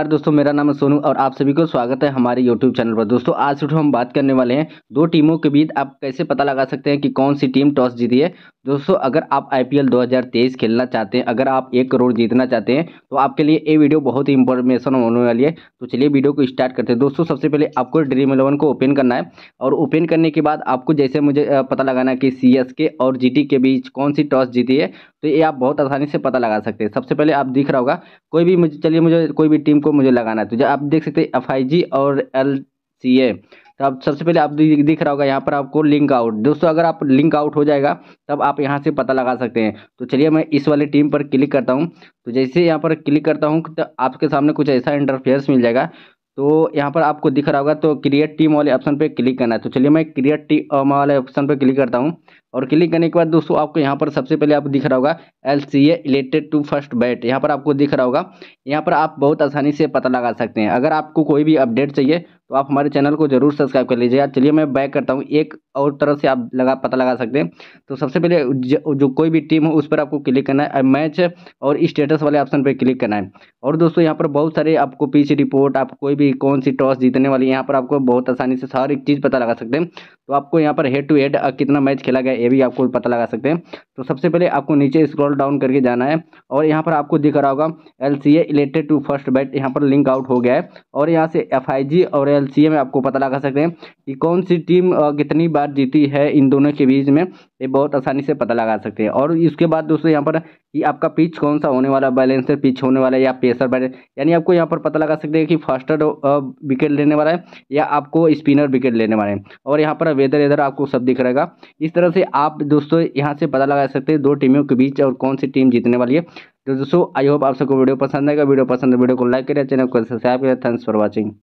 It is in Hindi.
नमस्कार दोस्तों मेरा नाम है सोनू और आप सभी को स्वागत है हमारे YouTube चैनल पर दोस्तों आज उठो हम बात करने वाले हैं दो टीमों के बीच आप कैसे पता लगा सकते हैं कि कौन सी टीम टॉस जीती है दोस्तों अगर आप आईपीएल 2023 खेलना चाहते हैं अगर आप एक करोड़ जीतना चाहते हैं तो आपके लिए ये वीडियो बहुत ही इंफॉर्मेशन होने वाली है तो चलिए वीडियो को स्टार्ट करते हैं दोस्तों सबसे पहले आपको ड्रीम इलेवन को ओपन करना है और ओपन करने के बाद आपको जैसे मुझे पता लगाना है कि सी और जी के बीच कौन सी टॉस जीती है तो ये आप बहुत आसानी से पता लगा सकते हैं सबसे पहले आप दिख रहा होगा कोई भी मुझे चलिए मुझे कोई भी टीम को मुझे लगाना है तो आप देख सकते हैं एफ और एल सी ए तो आप सबसे पहले आप दिख रहा होगा यहाँ पर आपको लिंक आउट दोस्तों अगर आप लिंक आउट हो जाएगा तब आप यहाँ से पता लगा सकते हैं तो चलिए मैं इस वाले टीम पर क्लिक करता हूँ तो जैसे यहाँ पर क्लिक करता हूँ तो आपके सामने कुछ ऐसा इंटरफेयर्स मिल जाएगा तो यहाँ पर आपको दिख रहा होगा तो क्रिएट टीम वाले ऑप्शन पर क्लिक करना है तो चलिए मैं क्रिएट टीम वाले ऑप्शन पर क्लिक करता हूँ और क्लिक करने के बाद दोस्तों आपको यहाँ पर सबसे पहले आपको दिख रहा होगा L C A related to first bat यहाँ पर आपको दिख रहा होगा यहाँ पर आप बहुत आसानी से पता लगा सकते हैं अगर आपको कोई भी अपडेट चाहिए तो आप हमारे चैनल को जरूर सब्सक्राइब कर लीजिएगा चलिए मैं बैक करता हूँ एक और तरह से आप लगा पता लगा सकते हैं तो सबसे पहले जो, जो कोई भी टीम हो उस पर आपको क्लिक करना है मैच और स्टेटस वाले ऑप्शन पर क्लिक करना है और दोस्तों यहाँ पर बहुत सारे आपको पीच रिपोर्ट आप कोई भी कौन सी टॉस जीतने वाली यहाँ पर आपको बहुत आसानी से सारी चीज़ पता लगा सकते हैं तो आपको यहाँ पर हेड टू हेड कितना मैच खेला गया ये भी आपको पता लगा सकते हैं तो सबसे पहले आपको नीचे स्क्रॉल डाउन करके जाना है और यहाँ पर आपको दिख रहा होगा L C A related to first bat यहाँ पर लिंक आउट हो गया है और यहाँ से एफ आई जी और एल सी ए में आपको पता लगा सकते हैं कि कौन सी टीम कितनी बार जीती है इन दोनों के बीच में ये बहुत आसानी से पता लगा सकते हैं और इसके बाद दोस्तों यहाँ पर कि आपका पिच कौन सा होने वाला बैलेंसर पिच होने वाला है या पेसर बैलेंस यानी आपको यहाँ पर पता लगा सकते हैं कि फास्टर विकेट लेने वाला है या आपको स्पिनर विकेट लेने वाला है और यहाँ पर वेदर वेदर आपको सब दिख रहेगा इस तरह से आप दोस्तों यहाँ से पता लगा सकते हैं दो टीमों के बीच और कौन सी टीम जीतने वाली है तो दोस्तों आई होप आप सबको वीडियो पसंद आएगा वीडियो पसंद है वीडियो को लाइक करें चैनल को सब्सक्राइब करें थैंक्स फॉर वॉचिंग